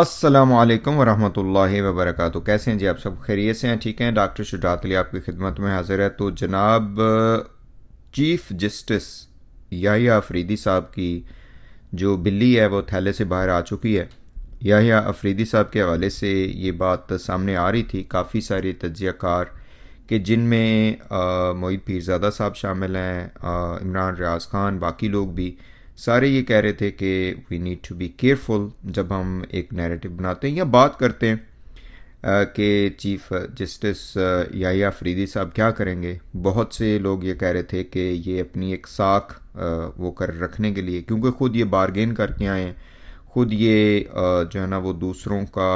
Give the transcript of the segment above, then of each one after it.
असलम वरहमल वबरक कैसे हैं जी आप सब खैरियत से हैं ठीक हैं डॉक्टर शुजात अली आपकी खिदमत में हाजिर है तो जनाब चीफ जस्टिस याहिया अफरीदी साहब की जो बिल्ली है वो थैले से बाहर आ चुकी है याहिया अफरीदी साहब के हवाले से ये बात सामने आ रही थी काफ़ी सारे के जिन में मोहित पीरजादा साहब शामिल हैं इमरान रियाज खान बाकी लोग भी सारे ये कह रहे थे कि we need to be careful जब हम एक नैरेटिव बनाते हैं या बात करते हैं कि चीफ जस्टिस याया फरीदी साहब क्या करेंगे बहुत से लोग ये कह रहे थे कि ये अपनी एक साख वो कर रखने के लिए क्योंकि ख़ुद ये बारगेन करके आए हैं ख़ुद ये जो है ना वो दूसरों का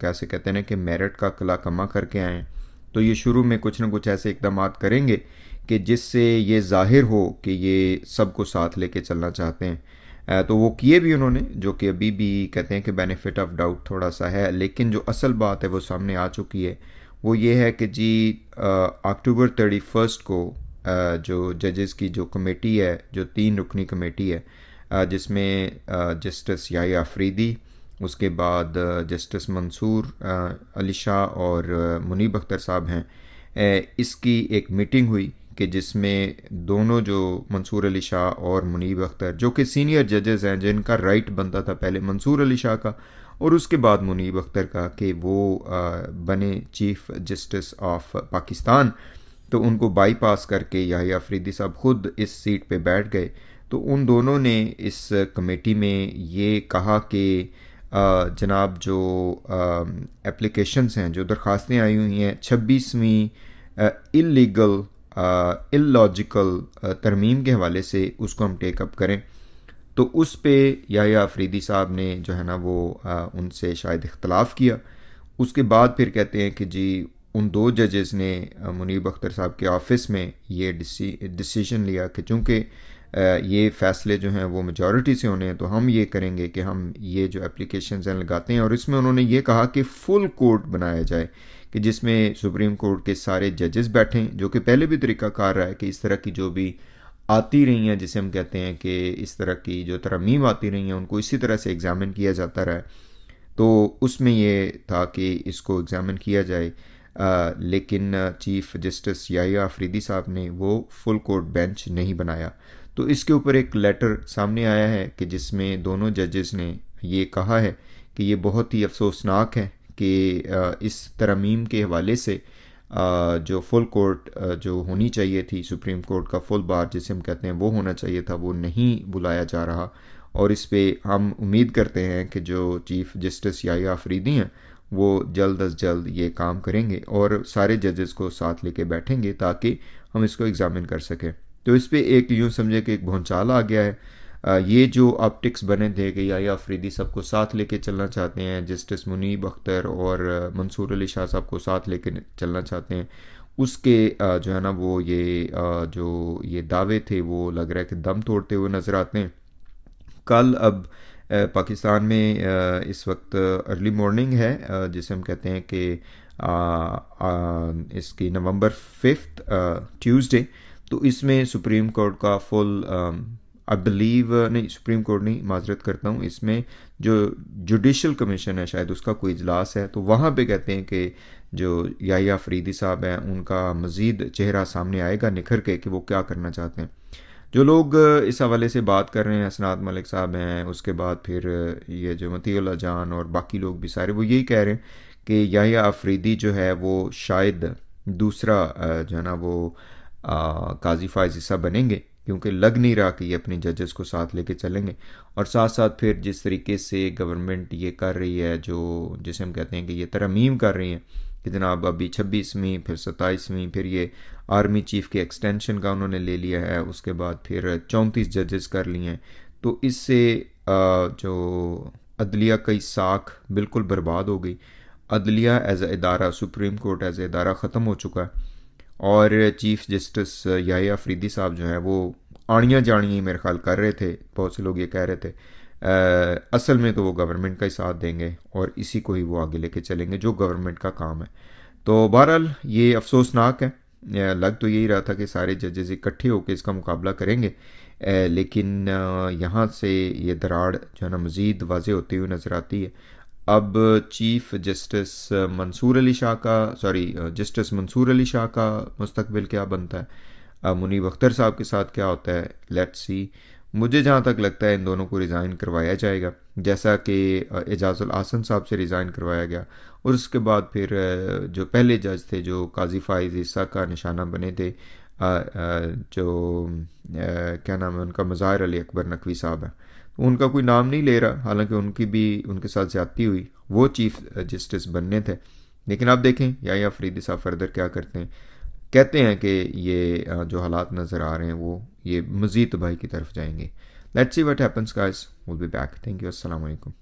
कैसे कहते हैं ना कि मेरिट का कला कमा करके आए हैं तो ये शुरू में कुछ ना कुछ ऐसे इकदाम करेंगे कि जिससे ये जाहिर हो कि ये सबको साथ लेके चलना चाहते हैं तो वो किए भी उन्होंने जो कि अभी भी कहते हैं कि बेनिफिट ऑफ डाउट थोड़ा सा है लेकिन जो असल बात है वो सामने आ चुकी है वो ये है कि जी अक्टूबर थर्टी फर्स्ट को जो जजेस की जो कमेटी है जो तीन रुकनी कमेटी है जिसमें जस्टिस या आफरीदी उसके बाद जस्टिस मंसूर अली शाह और मुनीब अख्तर साहब हैं इसकी एक मीटिंग हुई कि जिसमें दोनों जो मंसूर अली शाह और मुनीब अख्तर जो कि सीनियर जजेस हैं जिनका राइट बनता था पहले मंसूर अली शाह का और उसके बाद मुनीब अख्तर का कि वो बने चीफ जस्टिस ऑफ पाकिस्तान तो उनको बाईपास करके याहिया अफरीदी साहब खुद इस सीट पे बैठ गए तो उन दोनों ने इस कमेटी में ये कहा कि जनाब जो एप्लिकेशंस हैं जो दरख्वास्तें आई हुई हैं छब्बीसवीं इलीगल इलॉजिकल तरमीम के हवाले से उसको हम टेकअप करें तो उस पे या अफरीदी साहब ने जो है ना वो आ, उनसे शायद इख्तलाफ किया उसके बाद फिर कहते हैं कि जी उन दो जजेस ने मुनीब अख्तर साहब के ऑफिस में ये डिसीजन लिया कि चूँकि ये फ़ैसले जो हैं वो मेजॉरिटी से होने हैं तो हम ये करेंगे कि हम ये जो एप्लीकेशन हैं लगाते हैं और इसमें उन्होंने ये कहा कि फ़ुल कोर्ट बनाया जाए कि जिसमें सुप्रीम कोर्ट के सारे जजेस बैठे हैं जो कि पहले भी तरीकाकार रहा है कि इस तरह की जो भी आती रही हैं जिसे हम कहते हैं कि इस तरह की जो तरमीम आती रही हैं उनको इसी तरह से एग्ज़ामिन किया जाता रहा है तो उसमें ये था कि इसको एग्ज़ामिन किया जाए आ, लेकिन चीफ जस्टिस याया आफरीदी साहब ने वो फुल कोर्ट बेंच नहीं बनाया तो इसके ऊपर एक लेटर सामने आया है कि जिसमें दोनों जजेस ने ये कहा है कि ये बहुत ही अफसोसनाक है कि इस तरमीम के हवाले से जो फुल कोर्ट जो होनी चाहिए थी सुप्रीम कोर्ट का फुल बार जिसे हम कहते हैं वो होना चाहिए था वो नहीं बुलाया जा रहा और इस पर हम उम्मीद करते हैं कि जो चीफ़ जस्टिस या आफरीदी हैं वो जल्द अज जल्द ये काम करेंगे और सारे जजेस को साथ लेके बैठेंगे ताकि हम इसको एग्ज़ामिन कर सकें तो इस पर एक यूँ समझे कि एक भौचाल आ गया है ये जो ऑप्टिक्स बने थे कि या अफरीदी सबको साथ लेके चलना चाहते हैं जस्टिस मुनीब अख्तर और मंसूर अली शाह साहब को साथ लेके चलना चाहते हैं उसके जो है ना वो ये जो ये दावे थे वो लग रहा है कि दम तोड़ते हुए नज़र आते हैं कल अब पाकिस्तान में इस वक्त अर्ली मॉर्निंग है जिसे हम कहते हैं कि इसकी नवंबर फिफ्थ ट्यूसडे तो इसमें सुप्रीम कोर्ट का फुल आई बिलीव uh, नहीं सुप्रीम कोर्ट नहीं माजरत करता हूँ इसमें जो जुडिशल कमीशन है शायद उसका कोई इजलास है तो वहाँ पे कहते हैं कि जो याया फरीदी साहब हैं उनका मज़ीद चेहरा सामने आएगा निखर के कि वो क्या करना चाहते हैं जो लोग uh, इस हवाले से बात कर रहे हैं असनात मलिक साहब हैं उसके बाद फिर uh, ये जो मतीला जान और बाकी लोग भी सारे वो यही कह रहे हैं कि याया अफरीदी जो है वो शायद दूसरा जो है ना वो काजी फायज बनेंगे क्योंकि लग नहीं रहा कि ये अपने जजेस को साथ लेके चलेंगे और साथ साथ फिर जिस तरीके से गवर्नमेंट ये कर रही है जो जिसे हम कहते हैं कि ये तरमीम कर रही है कि जनाब अभी छब्बीसवीं फिर सत्ताईसवीं फिर ये आर्मी चीफ के एक्सटेंशन का उन्होंने ले लिया है उसके बाद फिर चौंतीस जजेस कर लिए हैं तो इससे जो अदलिया कई साख बिल्कुल बर्बाद हो गई अदलिया एज अ इदारा सुप्रीम कोर्ट एज अ इदारा ख़त्म हो चुका है और चीफ जस्टिस याया फरीदी साहब जो हैं वो आणिया जानिया मेरे ख्याल कर रहे थे बहुत से लोग ये कह रहे थे आ, असल में तो वो गवर्नमेंट का ही साथ देंगे और इसी को ही वो आगे लेके चलेंगे जो गवर्नमेंट का काम है तो बहरहाल ये अफसोसनाक है लग तो यही रहा था कि सारे जजेज इकट्ठे होकर इसका मुकाबला करेंगे लेकिन यहाँ से ये दराड़ जो है ना मज़ीद वाजे होती हुई नज़र आती है अब चीफ जस्टिस मंसूर अली शाह का सॉरी जस्टिस मंसूर अली शाह का मुस्तबिल क्या बनता है मुनीब uh, अख्तर साहब के साथ क्या होता है लेट्स सी मुझे जहाँ तक लगता है इन दोनों को रिज़ाइन करवाया जाएगा जैसा कि uh, एजाज़ुल आसन साहब से रिज़ाइन करवाया गया और उसके बाद फिर uh, जो पहले जज थे जो काजी फाइज ईसा का निशाना बने थे जो क्या नाम है उनका मज़ाहिर अली अकबर नकवी साहब है उनका कोई नाम नहीं ले रहा हालांकि उनकी भी उनके साथ ज्यादती हुई वो चीफ जस्टिस बनने थे लेकिन आप देखें या या फरीदी साहब फर्दर क्या करते हैं कहते हैं कि ये जो हालात नज़र आ रहे हैं वो ये मज़ीद तबाही की तरफ जाएंगे let's see what happens guys will be back thank you अस्सलाम वालेकुम